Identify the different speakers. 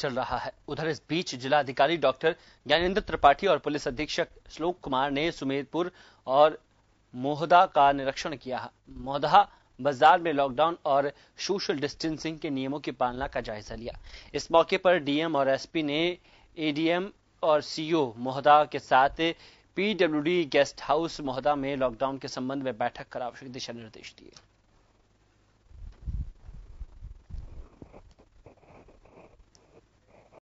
Speaker 1: चल रहा है उधर इस बीच जिलाधिकारी डॉक्टर ज्ञानेन्द्र त्रिपाठी और पुलिस अधीक्षक श्लोक कुमार ने सुमेरपुर और मोहदा का निरीक्षण किया मोहदा बाजार में लॉकडाउन और सोशल डिस्टेंसिंग के नियमों की पालना का जायजा लिया इस मौके पर डीएम और एसपी ने एडीएम और सीओ मोहदा के साथ पीडब्ल्यूडी गेस्ट हाउस मोहदा में लॉकडाउन के संबंध में बैठक कर आवश्यक दिशा निर्देश दिए